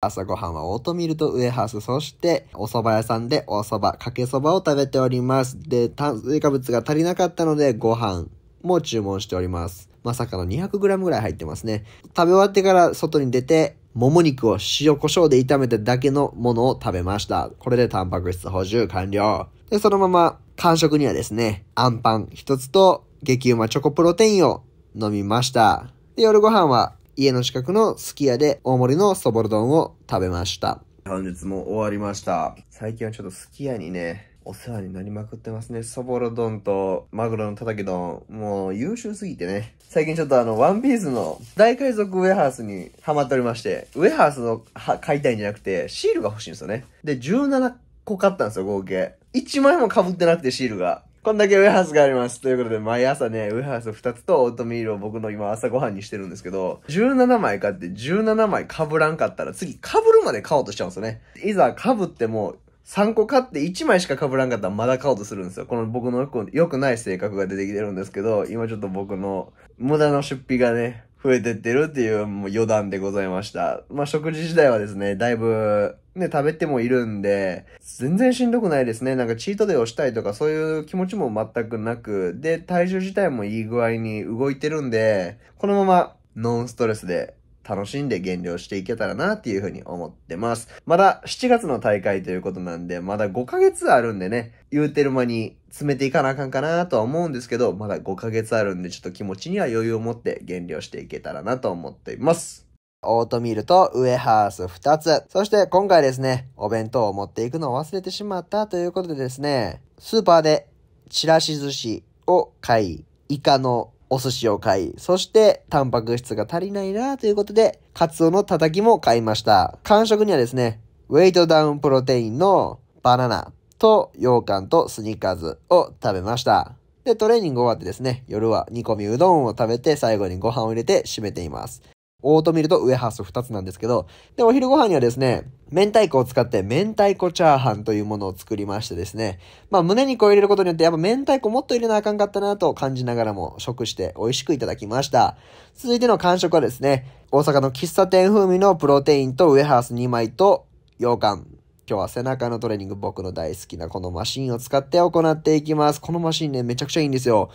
朝ごはんはオートミールとウエハース、そしてお蕎麦屋さんでお蕎麦、かけ蕎麦を食べております。で、炭水化物が足りなかったのでご飯も注文しております。まさかの 200g ぐらい入ってますね。食べ終わってから外に出て、もも肉を塩胡椒で炒めただけのものを食べました。これでタンパク質補充完了。で、そのまま完食にはですね、あんパン一つと激うまチョコプロテインを飲みました。で、夜ご飯は家の近くのすき家で大盛りのそぼろ丼を食べました。本日も終わりました。最近はちょっとすき家にね、お世話になりまくってますね。そぼろ丼とマグロのたたき丼。もう優秀すぎてね。最近ちょっとあの、ワンピースの大海賊ウェハースにハマっておりまして、ウェハースの買いたいんじゃなくて、シールが欲しいんですよね。で、17個買ったんですよ、合計。1枚も被ってなくて、シールが。こんだけウェハースがあります。ということで、毎朝ね、ウェハース2つとオートミールを僕の今朝ごはんにしてるんですけど、17枚買って17枚被らんかったら、次被るまで買おうとしちゃうんですよね。いざ被っても、3個買って1枚しか被らんかったらまだ買おうとするんですよ。この僕の良くない性格が出てきてるんですけど、今ちょっと僕の無駄の出費がね、増えてってるっていうもう余談でございました。まあ、食事自体はですね、だいぶ、ね、食べてもいるんで、全然しんどくないですね。なんかチートデーをしたいとかそういう気持ちも全くなく、で、体重自体もいい具合に動いてるんで、このままノンストレスで楽しんで減量していけたらなっていうふうに思ってます。まだ7月の大会ということなんで、まだ5ヶ月あるんでね、言うてる間に詰めていかなあかんかなとは思うんですけど、まだ5ヶ月あるんで、ちょっと気持ちには余裕を持って減量していけたらなと思っています。オートミールとウエハース2つ。そして今回ですね、お弁当を持っていくのを忘れてしまったということでですね、スーパーでチラシ寿司を買い、イカのお寿司を買い、そしてタンパク質が足りないなということで、カツオのたたきも買いました。完食にはですね、ウェイトダウンプロテインのバナナと羊羹とスニーカーズを食べました。で、トレーニング終わってですね、夜は煮込みうどんを食べて最後にご飯を入れて締めています。オートミルとウエハース2つなんですけど、で、お昼ご飯にはですね、明太子を使って明太子チャーハンというものを作りましてですね、まあ胸こう入れることによってやっぱ明太子もっと入れなあかんかったなと感じながらも食して美味しくいただきました。続いての完食はですね、大阪の喫茶店風味のプロテインとウエハース2枚と羊羹今日は背中のトレーニング僕の大好きなこのマシンを使って行っていきます。このマシンね、めちゃくちゃいいんですよ。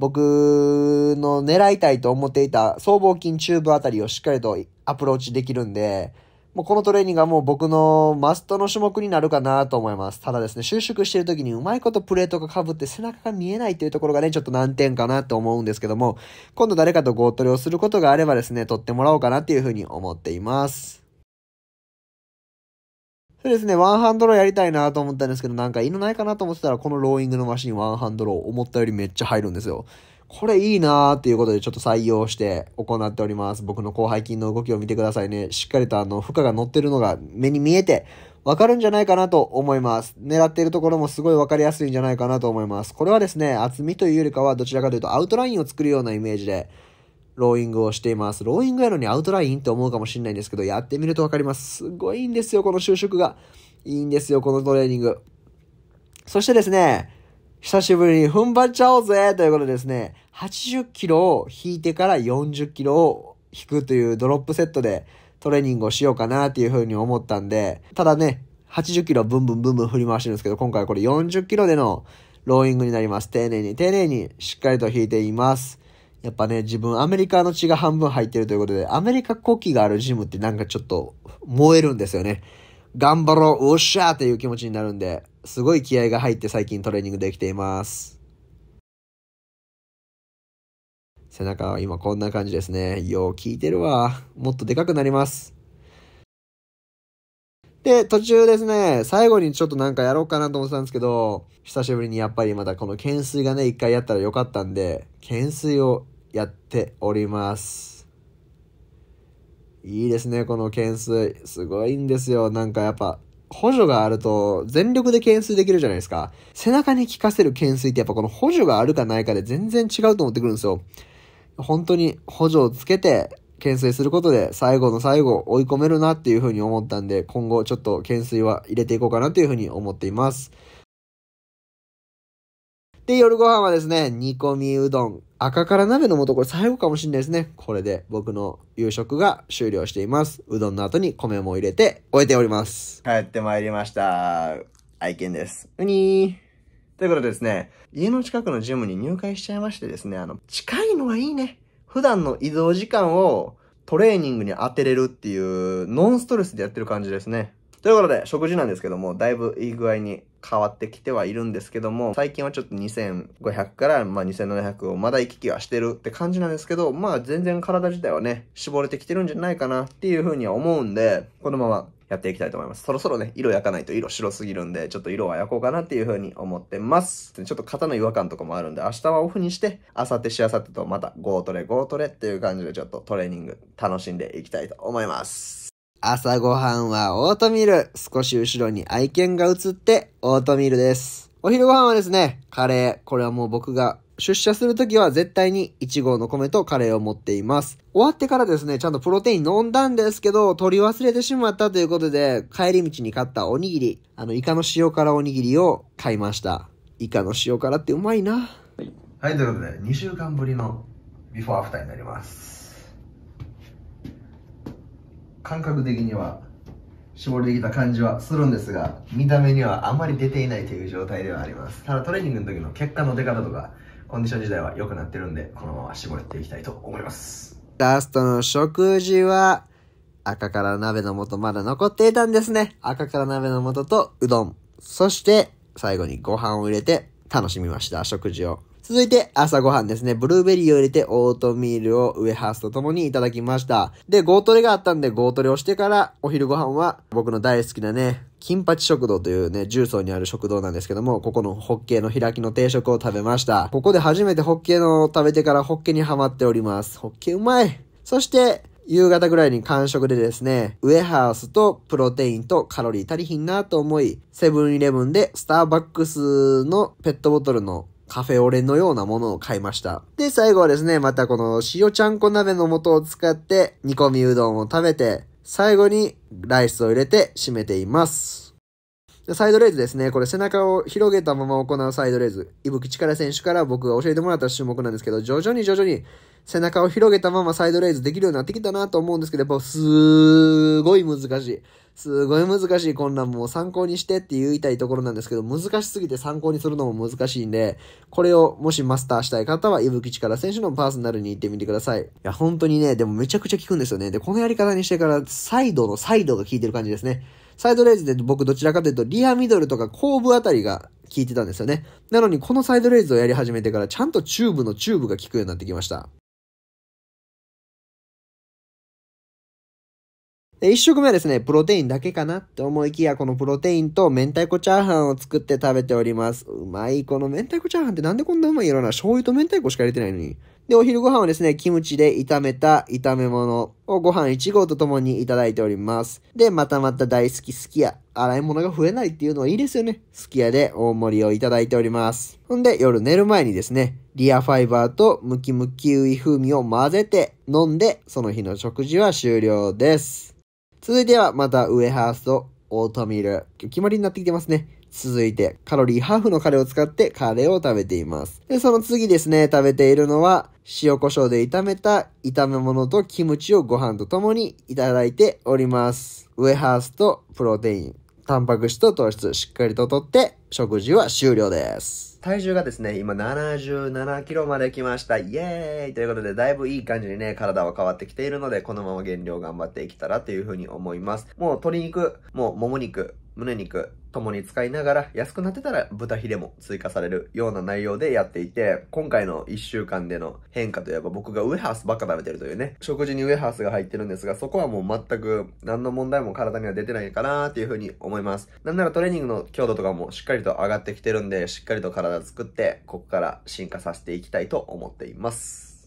僕の狙いたいと思っていた僧帽筋チューブあたりをしっかりとアプローチできるんで、もうこのトレーニングはもう僕のマストの種目になるかなと思います。ただですね、収縮してる時にうまいことプレートが被って背中が見えないというところがね、ちょっと難点かなと思うんですけども、今度誰かとゴートレをすることがあればですね、取ってもらおうかなっていうふうに思っています。そうですね、ワンハンドローやりたいなと思ったんですけど、なんかいいのないかなと思ってたら、このローイングのマシンワンハンドロー、思ったよりめっちゃ入るんですよ。これいいなーっていうことでちょっと採用して行っております。僕の広背筋の動きを見てくださいね。しっかりとあの負荷が乗ってるのが目に見えてわかるんじゃないかなと思います。狙っているところもすごいわかりやすいんじゃないかなと思います。これはですね、厚みというよりかはどちらかというとアウトラインを作るようなイメージでローイングをしています。ローイングやのにアウトラインって思うかもしれないんですけど、やってみるとわかります。すごいんですよ、この就職が。いいんですよ、このトレーニング。そしてですね、久しぶりに踏ん張っちゃおうぜということでですね、80キロを引いてから40キロを引くというドロップセットでトレーニングをしようかなっていうふうに思ったんで、ただね、80キロブンブンブンブン振り回してるんですけど、今回これ40キロでのローイングになります。丁寧に丁寧にしっかりと引いています。やっぱね、自分アメリカの血が半分入ってるということで、アメリカ国旗があるジムってなんかちょっと燃えるんですよね。頑張ろう、おっしゃーっていう気持ちになるんで、すごい気合が入って最近トレーニングできています。背中は今こんな感じですね。よう効いてるわ。もっとでかくなります。で、途中ですね、最後にちょっとなんかやろうかなと思ってたんですけど、久しぶりにやっぱりまたこの懸垂がね、一回やったらよかったんで、懸垂をやっております。いいですね、この懸垂。すごいんですよ。なんかやっぱ、補助があると全力で懸垂できるじゃないですか。背中に効かせる懸垂ってやっぱこの補助があるかないかで全然違うと思ってくるんですよ。本当に補助をつけて懸垂することで最後の最後追い込めるなっていうふうに思ったんで、今後ちょっと懸垂は入れていこうかなというふうに思っています。で、夜ご飯はですね、煮込みうどん。赤から鍋の素、これ最後かもしれないですね。これで僕の夕食が終了しています。うどんの後に米も入れて終えております。帰ってまいりました。愛犬です。うにー。ということでですね、家の近くのジムに入会しちゃいましてですね、あの、近いのはいいね。普段の移動時間をトレーニングに当てれるっていうノンストレスでやってる感じですね。ということで、食事なんですけども、だいぶいい具合に変わってきてはいるんですけども、最近はちょっと2500から、まあ、2700をまだ行き来はしてるって感じなんですけど、まあ全然体自体はね、絞れてきてるんじゃないかなっていうふうには思うんで、このままやっていきたいと思います。そろそろね、色焼かないと色白すぎるんで、ちょっと色は焼こうかなっていう風に思ってます。ちょっと肩の違和感とかもあるんで、明日はオフにして、明後日しさ後日とまたゴートレゴートレっていう感じでちょっとトレーニング楽しんでいきたいと思います。朝ごはんはオートミール。少し後ろに愛犬が映ってオートミールです。お昼ご飯はですね、カレー。これはもう僕が出社するときは絶対に1合の米とカレーを持っています。終わってからですね、ちゃんとプロテイン飲んだんですけど、取り忘れてしまったということで、帰り道に買ったおにぎり、あの、イカの塩辛おにぎりを買いました。イカの塩辛ってうまいな。はい、ということで、2週間ぶりのビフォーアフターになります。感覚的には、絞りできた感じはするんですが見た目にはあまり出ていないという状態ではありますただトレーニングの時の結果の出方とかコンディション自体は良くなってるんで、このまま絞っていきたいと思います。ラストの食事は、赤から鍋の素まだ残っていたんですね。赤から鍋の素とうどん。そして、最後にご飯を入れて楽しみました、食事を。続いて朝ごはんですね。ブルーベリーを入れてオートミールをウエハースと共にいただきました。で、ゴートレがあったんでゴートレをしてからお昼ご飯は僕の大好きなね、金八食堂というね、重曹にある食堂なんですけども、ここのホッケーの開きの定食を食べました。ここで初めてホッケーの食べてからホッケーにハマっております。ホッケーうまいそして、夕方ぐらいに完食でですね、ウエハースとプロテインとカロリー足りひんなと思い、セブンイレブンでスターバックスのペットボトルのカフェオレのようなものを買いました。で、最後はですね、またこの塩ちゃんこ鍋の素を使って煮込みうどんを食べて、最後にライスを入れて締めています。サイドレーズですね。これ背中を広げたまま行うサイドレーズ。伊吹力選手から僕が教えてもらった種目なんですけど、徐々に徐々に背中を広げたままサイドレイズできるようになってきたなと思うんですけど、やっぱすごい難しい。すごい難しい。こんなんもう参考にしてって言いたいところなんですけど、難しすぎて参考にするのも難しいんで、これをもしマスターしたい方は、伊吹ら選手のパーソナルに行ってみてください。いや、本当にね、でもめちゃくちゃ効くんですよね。で、このやり方にしてから、サイドのサイドが効いてる感じですね。サイドレイズで僕どちらかというと、リアミドルとか後部あたりが効いてたんですよね。なのに、このサイドレイズをやり始めてから、ちゃんとチューブのチューブが効くようになってきました。で、一食目はですね、プロテインだけかなって思いきや、このプロテインと明太子チャーハンを作って食べております。うまい。この明太子チャーハンってなんでこんなうまいやろな。醤油と明太子しか入れてないのに。で、お昼ご飯はですね、キムチで炒めた炒め物をご飯1合とともにいただいております。で、またまた大好きすき家。洗い物が増えないっていうのはいいですよね。すき家で大盛りをいただいております。ほんで、夜寝る前にですね、リアファイバーとムキムキウイ風味を混ぜて飲んで、その日の食事は終了です。続いてはまたウエハースト、オートミール。決まりになってきてますね。続いて、カロリーハーフのカレーを使ってカレーを食べています。で、その次ですね、食べているのは、塩胡椒で炒めた炒め物とキムチをご飯と共にいただいております。ウエハースとプロテイン。タンパク質と糖質しっかりととって、食事は終了です。体重がですね、今77キロまで来ました。イエーイということで、だいぶいい感じにね、体は変わってきているので、このまま減量頑張っていけたらというふうに思います。もう鶏肉、もうもも肉、胸肉ともに使いながら安くなってたら豚ヒレも追加されるような内容でやっていて、今回の1週間での変化といえば僕がウエハースばっか食べてるというね、食事にウエハースが入ってるんですが、そこはもう全く何の問題も体には出てないかなっていうふうに思います。なんならトレーニングの強度とかもしっかりと上がってきてるんで、しっかりと体作って、ここから進化させていきたいと思っています。